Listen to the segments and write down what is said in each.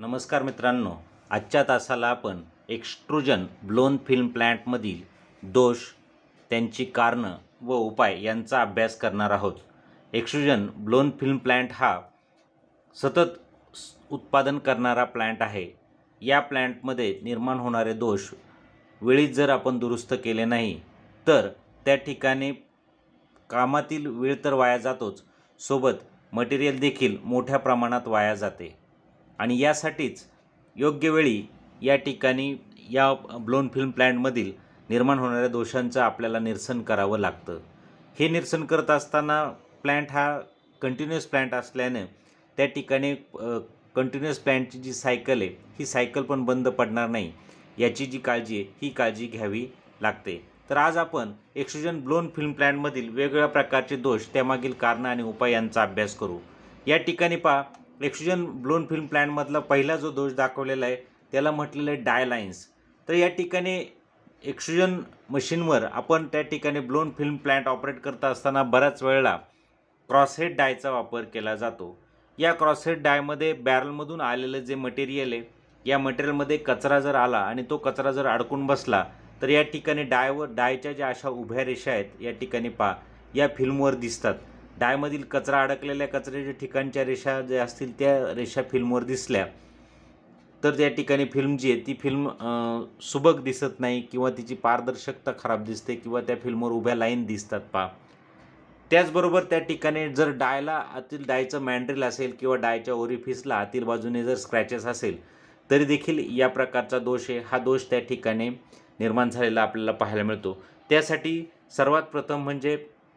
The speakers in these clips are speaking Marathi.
नमस्कार मित्रांनो आजच्या तासाला आपण एक्स्ट्रुजन ब्लोन फिल्म प्लॅन्टमधील दोष त्यांची कारणं व उपाय यांचा अभ्यास करणार आहोत एक्स्ट्रुजन ब्लोन फिल्म प्लॅन्ट हा सतत उत्पादन करणारा प्लॅन्ट आहे या प्लॅन्टमध्ये निर्माण होणारे दोष वेळीच जर आपण दुरुस्त केले नाही तर त्या ठिकाणी कामातील वेळ तर वाया जातोच सोबत मटेरियल देखील मोठ्या प्रमाणात वाया जाते आणि यासाठीच योग्य वेळी या ठिकाणी या ब्लोन फिल्म प्लॅन्टमधील निर्माण होणाऱ्या दोषांचं आपल्याला निरसन करावं लागतं हे निरसन करत असताना प्लॅन्ट हा कंटिन्युअस प्लॅन्ट असल्याने त्या ठिकाणी कंटिन्युअस प्लॅन्टची जी सायकल आहे ही सायकल पण बंद पडणार नाही याची जी काळजी आहे ही काळजी घ्यावी लागते तर आज आपण एक्सुजन ब्लोन फिल्म प्लॅन्टमधील वेगवेगळ्या प्रकारचे दोष त्यामागील कारणं आणि उपाय यांचा अभ्यास करू या ठिकाणी पहा एक्सिजन ब्लोन फिल्म प्लॅनमधला पहिला जो दोष दाखवलेला आहे त्याला म्हटलेलं आहे डायलाईन्स तर या ठिकाणी एक्सिजन मशीनवर आपण त्या ठिकाणी ब्लोन फिल्म प्लॅन्ट ऑपरेट करत असताना बऱ्याच वेळेला क्रॉसहेड डायचा वापर केला जातो या क्रॉसहेड डायमध्ये बॅरलमधून आलेलं जे मटेरियल आहे या मटेरियलमध्ये कचरा जर आला आणि तो कचरा जर अडकून बसला तर या ठिकाणी डायवर डायच्या ज्या अशा उभ्या रेषा आहेत या ठिकाणी पा या फिल्मवर दिसतात डायमधील कचरा अडकलेल्या कचऱ्याच्या ठिकाणच्या रेषा ज्या असतील त्या रेषा फिल्मवर दिसल्या तर त्या ठिकाणी फिल्म जी आहे ती फिल्म सुबक दिसत नाही किंवा तिची पारदर्शकता खराब दिसते किंवा त्या फिल्मवर उभ्या लाईन दिसतात पा त्याचबरोबर त्या ठिकाणी जर डायला आतील डायचं मॅन्ड्रिल असेल किंवा डायच्या ओरिफिसला आतील बाजूने जर स्क्रॅचेस असेल तरी देखील या प्रकारचा दोष आहे हा दोष त्या ठिकाणी निर्माण झालेला आपल्याला पाहायला मिळतो त्यासाठी सर्वात प्रथम म्हणजे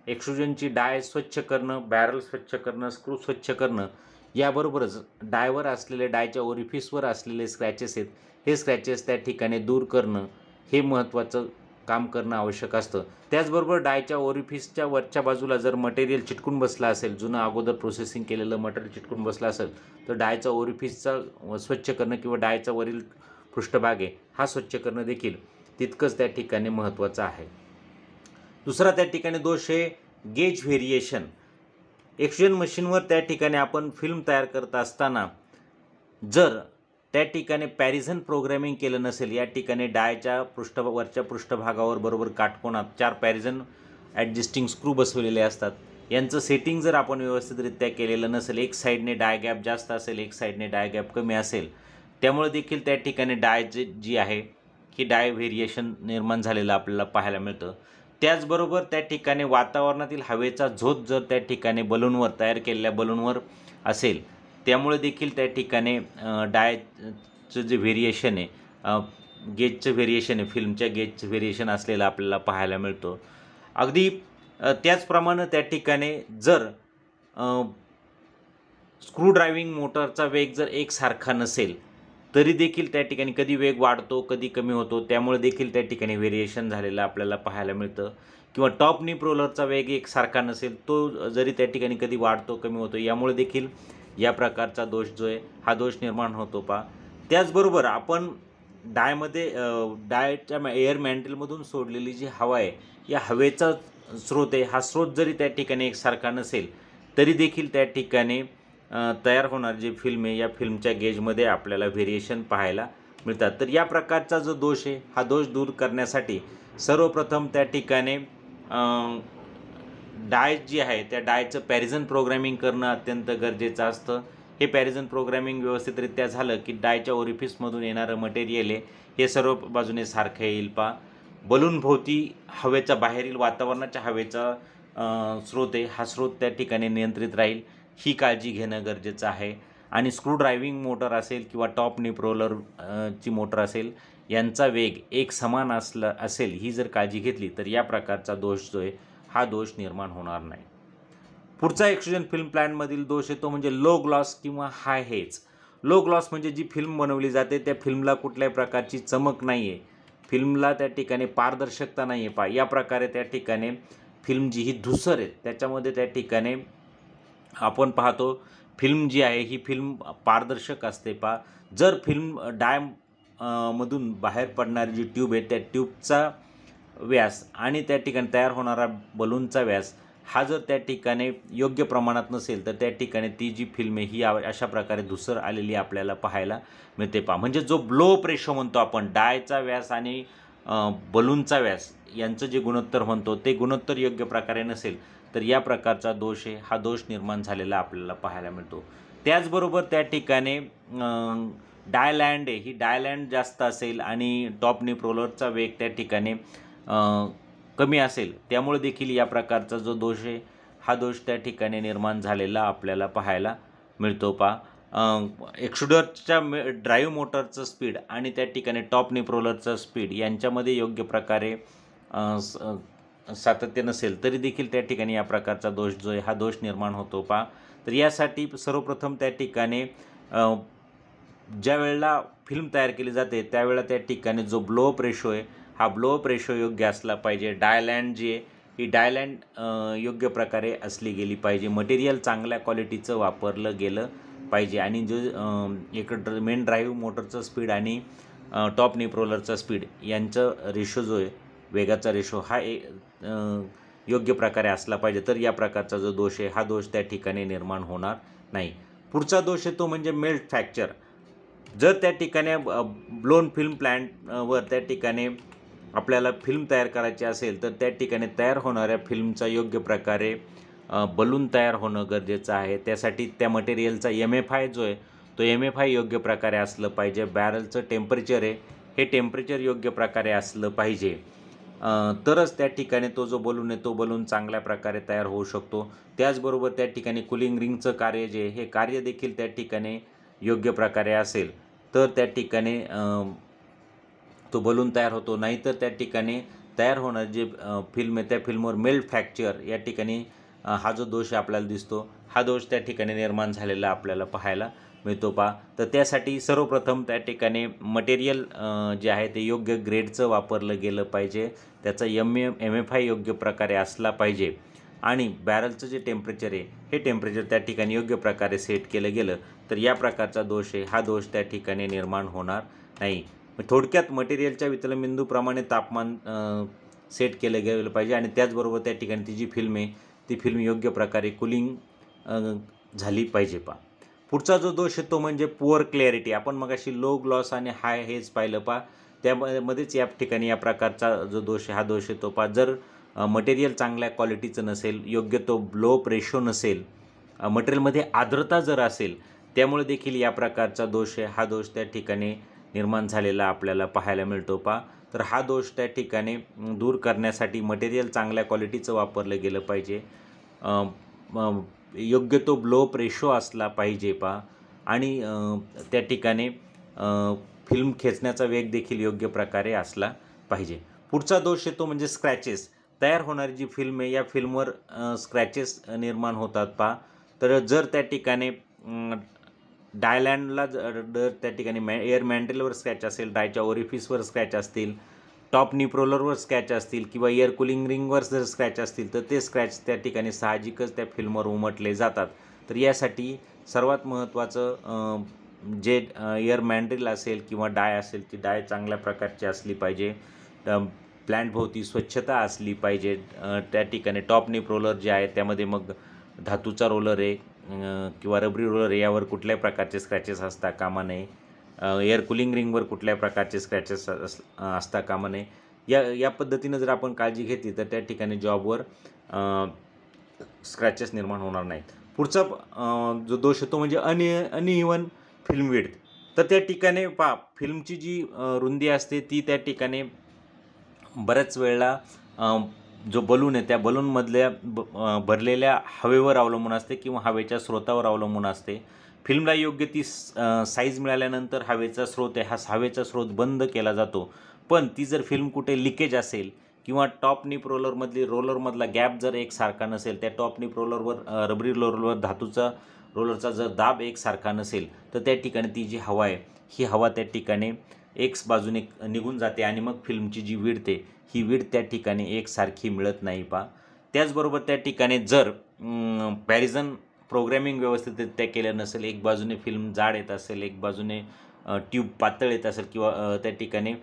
एक्सुजनची डाय स्वच्छ करणं बॅरल स्वच्छ करणं स्क्रू स्वच्छ करणं याबरोबरच डायवर असलेले डायच्या ओरिफिसवर असलेले स्क्रॅचेस आहेत हे स्क्रॅचेस त्या ठिकाणी दूर करणं हे महत्त्वाचं काम करणं आवश्यक असतं त्याचबरोबर डायच्या ओरिफिसच्या वरच्या बाजूला जर मटेरियल चिटकून बसला असेल जुनं अगोदर प्रोसेसिंग केलेलं मटेरियल चिटकून बसलं असेल तर डायचा ओरिफिसचा स्वच्छ करणं किंवा डायचा वरील पृष्ठभाग आहे हा स्वच्छ करणं देखील तितकंच त्या ठिकाणी महत्त्वाचं आहे दुसरा त्या ठिकाणी दोष आहे गेज व्हेरिएशन एक्सिजन मशीनवर त्या ठिकाणी आपण फिल्म तयार करत असताना जर त्या ठिकाणी पॅरिझन प्रोग्रॅमिंग केलं नसेल या ठिकाणी डायच्या पृष्ठवरच्या पृष्ठभागावर बरोबर काटकोणात चार पॅरिझन ॲडजस्टिंग स्क्रू बसवलेले असतात यांचं सेटिंग जर आपण व्यवस्थितरित्या केलेलं नसेल एक साईडने डाय गॅप जास्त असेल एक साईडने डाय गॅप कमी असेल त्यामुळे देखील त्या ठिकाणी डाय जे जी आहे की डाय व्हेरिएशन निर्माण झालेलं आपल्याला पाहायला मिळतं त्याचबरोबर त्या ठिकाणी वातावरणातील हवेचा झोत जर त्या ठिकाणी बलूनवर तयार केलेल्या बलूनवर असेल त्यामुळे देखील त्या ठिकाणी डायचं जे व्हेरिएशन आहे गेजचं व्हेरिएशन आहे फिल्मच्या गेजचं व्हेरिएशन असलेलं आपल्याला पाहायला मिळतो अगदी त्याचप्रमाणे त्या ठिकाणी जर स्क्रू ड्रायव्हिंग मोटरचा वेग जर एकसारखा नसेल तरी देखील त्या ठिकाणी कधी वेग वाढतो कधी कमी होतो त्यामुळे देखील त्या ठिकाणी व्हेरिएशन झालेलं आपल्याला पाहायला मिळतं किंवा टॉप प्रोलरचा वेग एकसारखा नसेल तो जरी त्या ठिकाणी कधी वाढतो कमी होतो यामुळे देखील या प्रकारचा दोष जो आहे हा दोष निर्माण होतो पा त्याचबरोबर आपण डायमध्ये डायच्या एअर मॅन्टलमधून सोडलेली जी हवा आहे या हवेचा स्रोत आहे हा स्रोत जरी त्या ठिकाणी एकसारखा नसेल तरी देखील त्या ठिकाणी तयार होणार जी फिल्म आहे या फिल्मच्या गेजमध्ये आपल्याला व्हेरिएशन पाहायला मिळतात तर या प्रकारचा जो दोष आहे हा दोष दूर करण्यासाठी सर्वप्रथम त्या ठिकाणी डाय जी आहे त्या डायचं पॅरिझन प्रोग्रॅमिंग करणं अत्यंत गरजेचं असतं हे पॅरिझन प्रोग्रॅमिंग व्यवस्थितरित्या झालं की डायच्या ओरिफिसमधून येणारं मटेरियल आहे हे सर्व बाजूने सारखं येईल पा बलूनभोवती हवेचा बाहेरील वातावरणाच्या हवेचा स्रोत आहे हा स्रोत त्या ठिकाणी नियंत्रित राहील ही काळजी घेणं गरजेचं आहे आणि ड्रायव्हिंग मोटर असेल किंवा टॉप निप रोलर ची मोटर असेल यांचा वेग एक समान असला असेल ही जर काळजी घेतली तर या प्रकारचा दोष जो आहे हा दोष निर्माण होणार नाही पुढचा एक्सिजन फिल्म प्लॅनमधील दोष येतो म्हणजे लो ग्लॉस किंवा हाय हेच लो ग्लॉस म्हणजे जी फिल्म बनवली जाते त्या फिल्मला कुठल्याही प्रकारची चमक नाही आहे फिल्मला त्या ठिकाणी पारदर्शकता नाही आहे पा या प्रकारे त्या ठिकाणी फिल्म जी ही धुसर आहे त्याच्यामध्ये त्या ठिकाणी आपण पाहतो फिल्म जी आहे ही फिल्म पारदर्शक असते पा जर फिल्म डायम मधून बाहेर पडणारी जी ट्यूब आहे त्या ट्यूबचा व्यास आणि त्या ठिकाणी तयार होणारा बलूनचा व्यास हा जर त्या ठिकाणी योग्य प्रमाणात नसेल तर त्या ठिकाणी ती जी फिल्म आहे ही अशा प्रकारे धुसर आलेली आपल्याला पाहायला मिळते पा म्हणजे जो ब्लो प्रेशर म्हणतो आपण डायचा व्यास आणि बलूनचा व्यास यांचं जे गुणोत्तर म्हणतो ते गुणोत्तर योग्य प्रकारे नसेल तर या प्रकारचा दोष आहे हा दोष निर्माण झालेला आपल्याला पाहायला मिळतो त्याचबरोबर त्या ठिकाणी डायलँड आहे ही डायलँड जास्त असेल आणि टॉप निप्रोलरचा वेग त्या ठिकाणी कमी असेल त्यामुळे देखील या प्रकारचा जो दोष आहे हा दोष त्या ठिकाणी निर्माण झालेला आपल्याला पाहायला मिळतो पा एक्सुडरच्या मे ड्राईव्ह मोटरचं स्पीड आणि त्या ठिकाणी टॉप निप्रोलरचं स्पीड यांच्यामध्ये योग्य प्रकारे सातत्य नसेल तरी देखील त्या ठिकाणी या प्रकारचा दोष जो आहे हा दोष निर्माण होतो पा तर यासाठी सर्वप्रथम त्या ठिकाणी ज्या वेळेला फिल्म तयार केली जाते त्यावेळेला त्या ठिकाणी जो ब्लो रेशो आहे हा ब्लो रेशो योग्य असला पाहिजे डायलँड जी आहे ही डायलँड योग्य प्रकारे असली गेली पाहिजे मटेरियल चांगल्या क्वालिटीचं वापरलं गेलं पाहिजे आणि जो एक ड्र मेन ड्राईव्ह मोटरचं स्पीड आणि टॉप निप्रोलरचा स्पीड यांचं रेशो जो आहे वेगाचा रेशो हा ए योग्य प्रकारे असला पाहिजे तर या प्रकारचा जो दोष आहे हा दोष त्या ठिकाणी निर्माण होणार नाही पुढचा दोष आहे तो म्हणजे मेल्ट फ्रॅक्चर जर त्या ठिकाणी ब्लोन फिल्म प्लॅन्टवर त्या ठिकाणी आपल्याला फिल्म तयार करायची असेल तर त्या ठिकाणी तयार होणाऱ्या फिल्मचा योग्य प्रकारे बलून तयार होणं गरजेचं आहे त्यासाठी त्या मटेरियलचा एम एफ आय जो आहे तो एम एफ आय योग्य प्रकारे असलं पाहिजे बॅरलचं टेम्परेचर आहे हे टेम्परेचर योग्य प्रकारे असलं पाहिजे तरच त्या ठिकाणी तो जो बलून आहे तो बलून चांगल्या प्रकारे तयार होऊ शकतो त्याचबरोबर त्या ठिकाणी कुलिंग रिंगचं कार्य जे हे कार्य देखील त्या ठिकाणी योग्य प्रकारे असेल तर त्या ठिकाणी तो बलून तयार होतो नाहीतर त्या ठिकाणी तयार होणार जे फिल्म आहे त्या फिल्मवर मेल्ट फ्रॅक्चर या ठिकाणी हा जो दोष आपल्याला दिसतो हा दोष त्या ठिकाणी निर्माण झालेला आपल्याला पाहायला मिळतो पा तर त्यासाठी सर्वप्रथम त्या ठिकाणी मटेरियल जे आहे ते योग्य ग्रेडचं वापरलं गेलं पाहिजे त्याचा M M M F I योग्य प्रकारे असला पाहिजे आणि बॅरलचं जे टेम्परेचर आहे हे टेम्परेचर त्या ठिकाणी योग्य प्रकारे सेट केलं गेलं तर या प्रकारचा दोष आहे हा दोष त्या ठिकाणी निर्माण होणार नाही थोडक्यात मटेरियलच्या वितलबिंदूप्रमाणे तापमान सेट केलं गेलं पाहिजे आणि त्याचबरोबर त्या ठिकाणी ती जी फिल्म आहे ती फिल्म योग्य प्रकारे कुलिंग झाली पाहिजे पा पुढचा जो दोष आहे तो म्हणजे पुअर क्लॅरिटी आपण मगाशी लो ग्लॉस आणि हाय हेच पाहिलं पा त्यामध्येच या ठिकाणी या प्रकारचा जो दोष आहे हा दोष येतो पा जर मटेरियल चांगल्या क्वालिटीचं नसेल योग्य तो ब्लो प्रेशो नसेल मटेरियलमध्ये आर्द्रता जर असेल त्यामुळे देखील या प्रकारचा दोष आहे हा दोष त्या ठिकाणी निर्माण झालेला आपल्याला पाहायला मिळतो पा तर हा दोष त्या ठिकाणी दूर करण्यासाठी मटेरियल चांगल्या क्वालिटीचं वापरलं गेलं पाहिजे योग्य तो ब्लो प्रेशो असला पाहिजे पा आणि त्या ठिकाणी फिल्म खेचण्याचा वेग देखील योग्य प्रकारे असला पाहिजे पुढचा दोष येतो म्हणजे स्क्रॅचेस तयार होणारी जी फिल्म आहे या फिल्मवर स्क्रॅचेस निर्माण होतात पा तर जर त्या ठिकाणी डायलँडला जर त्या ठिकाणी मॅ एअर मॅन्ड्रेलवर स्क्रॅच असेल डायच्या ओरिफिसवर स्क्रॅच असतील टॉप निप्रोलरवर स्क्रॅच असतील किंवा एअर कुलिंग रिंगवर जर स्क्रॅच असतील तर ते स्क्रॅच त्या ठिकाणी साहजिकच त्या फिल्मवर उमटले जातात तर यासाठी सर्वात महत्त्वाचं जे एअर मॅन्ड्रिल असेल किंवा डाय असेल ती डाय चांगल्या प्रकारची असली पाहिजे प्लॅन्टभोवती स्वच्छता असली पाहिजे त्या ठिकाणी टॉप निप रोलर जे आहे त्यामध्ये मग धातूचा रोलर आहे किंवा रबरी रोलर यावर कुठल्याही प्रकारचे स्क्रॅचेस असता कामा नये एअर कुलिंग रिंगवर कुठल्या प्रकारचे स्क्रॅचेस असता कामा नये या या पद्धतीनं जर आपण काळजी घेतली तर त्या ठिकाणी जॉबवर स्क्रॅचेस निर्माण होणार नाहीत पुढचा जो दोष होतो म्हणजे अनि अनइवन फिल्म विड्थ तर त्या ठिकाणी पा फिल्मची जी रुंदी असते ती त्या ठिकाणी बऱ्याच वेळेला जो बलून आहे त्या बलूनमधल्या ब भरलेल्या हवेवर अवलंबून असते किंवा हवेच्या स्रोतावर अवलंबून असते फिल्मला योग्य ती साईज मिळाल्यानंतर हवेचा स्रोत आहे हा हवेचा स्रोत बंद केला जातो पण ती जर फिल्म कुठे लिकेज असेल किंवा टॉप निप रोलरमधली रोलरमधला गॅप जर एकसारखा नसेल त्या टॉप निप रोलरवर रबरी रोलरवर धातूचा रोलरचा जर दाब एकसारखा नसेल तर त्या ठिकाणी ती जी हवा आहे ही हवा त्या ठिकाणी एक्स बाजूने निघून जाते आणि मग फिल्मची जी विडते ही विड त्या ठिकाणी एकसारखी मिळत नाही पा त्याचबरोबर त्या ठिकाणी जर पॅरिझन प्रोग्रॅमिंग त्या केलं नसेल एक बाजूने फिल्म जाड येत असेल एक बाजूने ट्यूब पातळ येत असेल किंवा त्या ठिकाणी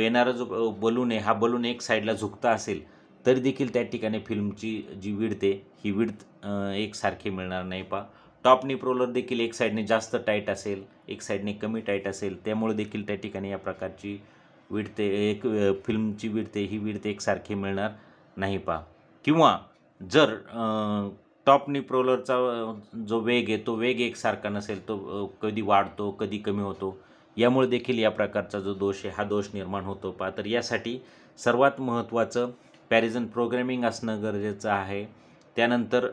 येणारा जो बलून आहे हा बलून एक साईडला झुकता असेल तरी देखील त्या ठिकाणी फिल्मची जी विडते ही विड एकसारखी मिळणार नाही पा टॉपनी रोलर देखील एक साईडने जास्त टाईट असेल एक साईडने कमी टाईट असेल त्यामुळे देखील त्या ठिकाणी या प्रकारची विडते एक फिल्मची विडते ही विडते एकसारखी मिळणार नाही पा किंवा जर टॉप रोलरचा जो वेग आहे तो वेग एकसारखा नसेल तो कधी वाढतो कधी कमी होतो यामुळे देखील या प्रकारचा जो दोष आहे हा दोष निर्माण होतो पा तर यासाठी सर्वात महत्त्वाचं पॅरिझन प्रोग्रॅमिंग असणं गरजेचं आहे त्यानंतर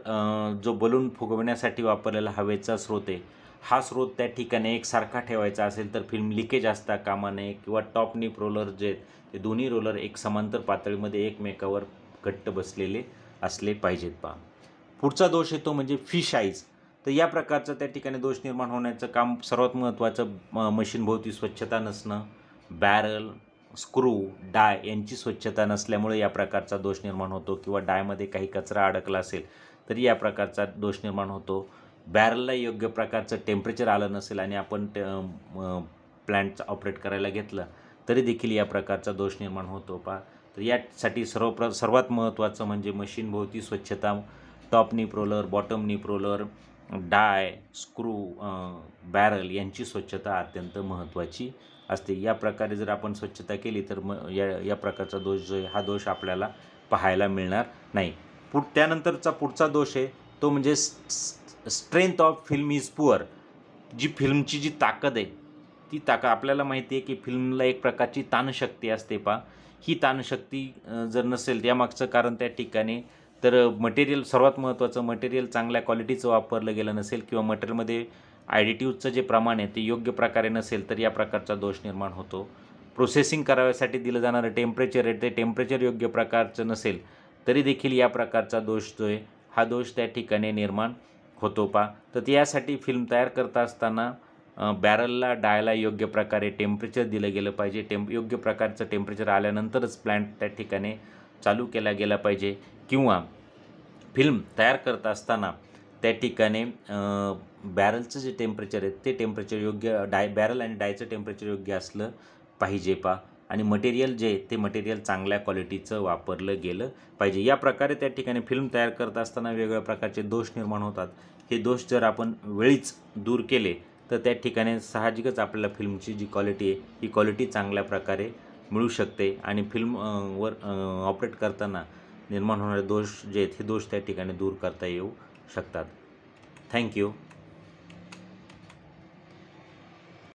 जो बलून फुगवण्यासाठी वापरलेला हवेचा स्रोत आहे हा स्रोत त्या ठिकाणी एकसारखा ठेवायचा असेल तर फिल्म लिकेज असता कामा नये किंवा टॉप निप रोलर जे आहेत ते दोन्ही रोलर एक समांतर पातळीमध्ये एकमेकावर घट्ट बसलेले असले पाहिजेत पा पुढचा दोष येतो म्हणजे फिश आईज तर या प्रकारचं त्या ठिकाणी दोष निर्माण होण्याचं काम सर्वात महत्त्वाचं मशीनभोवती स्वच्छता नसणं बॅरल स्क्रू डाय यांची स्वच्छता नसल्यामुळे या प्रकारचा दोष निर्माण होतो किंवा डायमध्ये काही कचरा अडकला असेल तरी या प्रकारचा दोष निर्माण होतो बॅरलला योग्य प्रकारचं टेम्परेचर आलं नसेल आणि आपण प्लॅन्ट ऑपरेट करायला घेतलं तरी देखील या प्रकारचा दोष निर्माण होतो पा तर यासाठी सर्वप्र सर्वात महत्त्वाचं म्हणजे मशीनभोवती स्वच्छता top nip roller bottom nip roller die screw barrel यांची स्वच्छता अत्यंत महत्त्वाची असते या प्रकारे जर आपण स्वच्छता केली तर मग या या प्रकारचा दोष जो आहे हा दोष आपल्याला पाहायला मिळणार नाही पु त्यानंतरचा पुढचा दोष आहे तो म्हणजे strength of film is poor जी फिल्मची जी ताकद आहे ती ताकद आपल्याला माहिती आहे की फिल्मला एक प्रकारची ताणशक्ती असते पा ही ताणशक्ती जर नसेल यामागचं कारण त्या ठिकाणी तर मटेरियल सर्वात महत्त्वाचं मटेरियल चांगल्या क्वालिटीचं वापरलं गेलं नसेल किंवा मटेरियलमध्ये आयडिट्यूजचं जे प्रमाण आहे ते योग्य प्रकारे नसेल तर या प्रकारचा दोष निर्माण होतो प्रोसेसिंग कराव्यासाठी दिलं जाणारं टेम्परेचर आहे ते टेम्परेचर योग्य प्रकारचं नसेल तरी देखील या प्रकारचा दोष जो आहे हा दोष त्या ठिकाणी निर्माण होतो पा तर यासाठी फिल्म तयार करता असताना बॅरलला डायला योग्य प्रकारे टेम्परेचर दिलं गेलं पाहिजे टेम्प योग्य प्रकारचं टेम्परेचर आल्यानंतरच प्लॅन्ट त्या ठिकाणी चालू केला गेला पाहिजे किंवा फिल्म तयार करत असताना त्या ठिकाणी बॅरलचं जे टेम्परेचर आहे ते टेम्परेचर योग्य डाय बॅरल आणि डायचं टेम्परेचर योग्य असलं पाहिजे पा आणि मटेरियल जे ते मटेरियल चांगल्या क्वालिटीचं वापरलं गेलं पाहिजे या प्रकारे त्या ठिकाणी फिल्म तयार करत असताना वेगवेगळ्या प्रकारचे दोष निर्माण होतात हे दोष जर आपण वेळीच दूर केले तर त्या ठिकाणी साहजिकच आपल्याला फिल्मची जी क्वालिटी आहे ही क्वालिटी चांगल्या प्रकारे मिळू शकते आणि फिल्मवर ऑपरेट करताना निर्माण होणारे दोष जे आहेत हे दोष त्या ठिकाणी दूर करता येऊ शकतात थँक्यू